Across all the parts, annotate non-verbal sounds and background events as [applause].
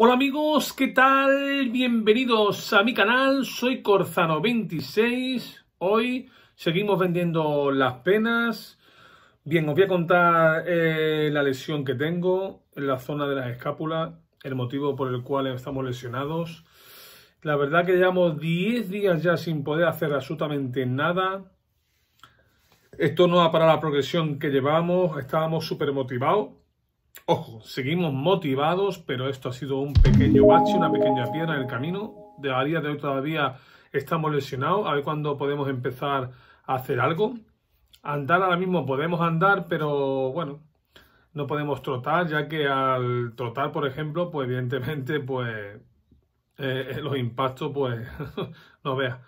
Hola amigos, ¿qué tal? Bienvenidos a mi canal, soy Corzano26. Hoy seguimos vendiendo las penas. Bien, os voy a contar eh, la lesión que tengo en la zona de las escápulas, el motivo por el cual estamos lesionados. La verdad que llevamos 10 días ya sin poder hacer absolutamente nada. Esto no ha parado la progresión que llevamos, estábamos súper motivados Ojo, seguimos motivados, pero esto ha sido un pequeño bache, una pequeña piedra en el camino. De a día de hoy todavía estamos lesionados, a ver cuándo podemos empezar a hacer algo. Andar ahora mismo podemos andar, pero bueno, no podemos trotar, ya que al trotar, por ejemplo, pues evidentemente, pues eh, eh, los impactos, pues [laughs] no vea,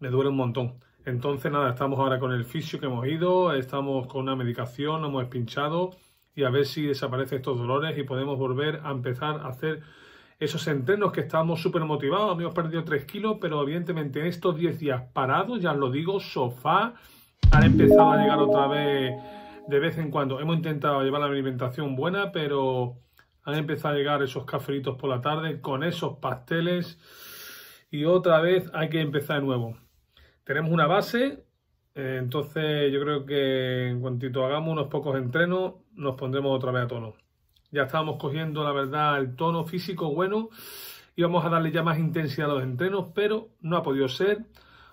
me duele un montón. Entonces, nada, estamos ahora con el fisio que hemos ido, estamos con una medicación, nos hemos pinchado y a ver si desaparecen estos dolores y podemos volver a empezar a hacer esos entrenos que estábamos súper motivados, habíamos perdido 3 kilos, pero evidentemente en estos 10 días parados, ya os lo digo, sofá, han empezado a llegar otra vez de vez en cuando. Hemos intentado llevar la alimentación buena, pero han empezado a llegar esos caferitos por la tarde con esos pasteles y otra vez hay que empezar de nuevo. Tenemos una base, eh, entonces yo creo que en cuantito hagamos unos pocos entrenos, nos pondremos otra vez a tono. Ya estábamos cogiendo, la verdad, el tono físico bueno. y vamos a darle ya más intensidad a los entrenos, pero no ha podido ser.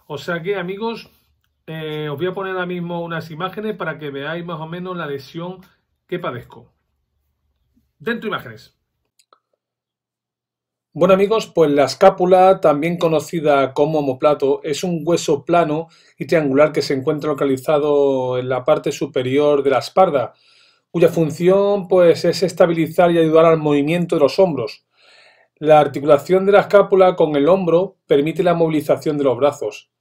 O sea que, amigos, eh, os voy a poner ahora mismo unas imágenes para que veáis más o menos la lesión que padezco. Dentro imágenes. Bueno amigos, pues la escápula, también conocida como homoplato, es un hueso plano y triangular que se encuentra localizado en la parte superior de la espalda, cuya función pues, es estabilizar y ayudar al movimiento de los hombros. La articulación de la escápula con el hombro permite la movilización de los brazos.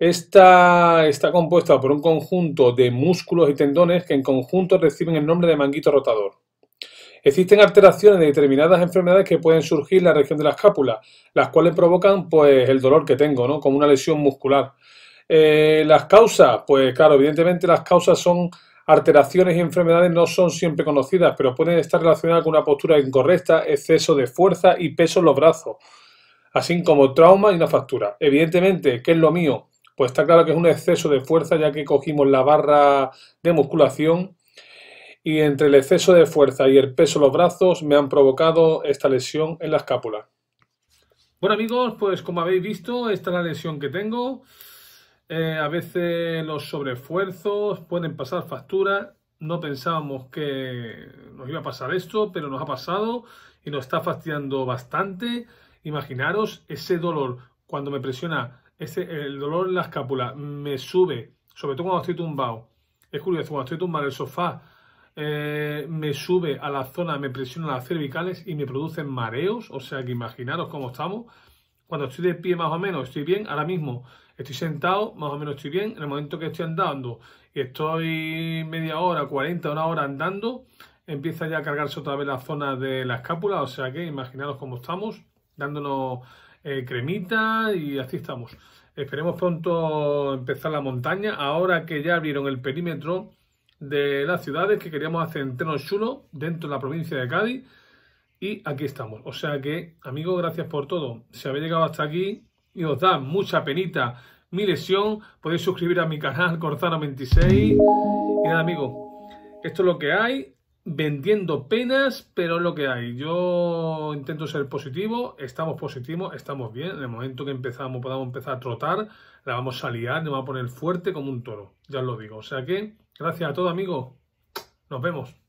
Esta está compuesta por un conjunto de músculos y tendones que en conjunto reciben el nombre de manguito rotador. Existen alteraciones de determinadas enfermedades que pueden surgir en la región de la escápula, las cuales provocan pues el dolor que tengo, ¿no? Como una lesión muscular. Eh, las causas, pues claro, evidentemente las causas son alteraciones y enfermedades no son siempre conocidas, pero pueden estar relacionadas con una postura incorrecta, exceso de fuerza y peso en los brazos, así como trauma y una factura. Evidentemente, ¿qué es lo mío? Pues está claro que es un exceso de fuerza, ya que cogimos la barra de musculación y entre el exceso de fuerza y el peso en los brazos me han provocado esta lesión en la escápula. Bueno amigos, pues como habéis visto, esta es la lesión que tengo. Eh, a veces los sobreesfuerzos pueden pasar facturas. No pensábamos que nos iba a pasar esto, pero nos ha pasado y nos está fastidiando bastante. Imaginaros ese dolor cuando me presiona, ese, el dolor en la escápula me sube, sobre todo cuando estoy tumbado. Es curioso, cuando estoy tumbado en el sofá, eh, me sube a la zona, me presiona las cervicales y me producen mareos. O sea que imaginaros cómo estamos. Cuando estoy de pie más o menos estoy bien. Ahora mismo estoy sentado, más o menos estoy bien. En el momento que estoy andando y estoy media hora, 40, una hora andando, empieza ya a cargarse otra vez la zona de la escápula. O sea que imaginaros cómo estamos, dándonos eh, cremita y así estamos. Esperemos pronto empezar la montaña. Ahora que ya abrieron el perímetro, de las ciudades que queríamos hacer en Chulo, dentro de la provincia de Cádiz. Y aquí estamos. O sea que, amigos, gracias por todo. Si habéis llegado hasta aquí y os da mucha penita mi lesión, podéis suscribir a mi canal Corzano26. Y nada, amigos, esto es lo que hay. Vendiendo penas, pero es lo que hay. Yo intento ser positivo, estamos positivos, estamos bien. En el momento que empezamos, podamos empezar a trotar, la vamos a liar, nos va a poner fuerte como un toro, ya os lo digo. O sea que Gracias a todo amigo, Nos vemos.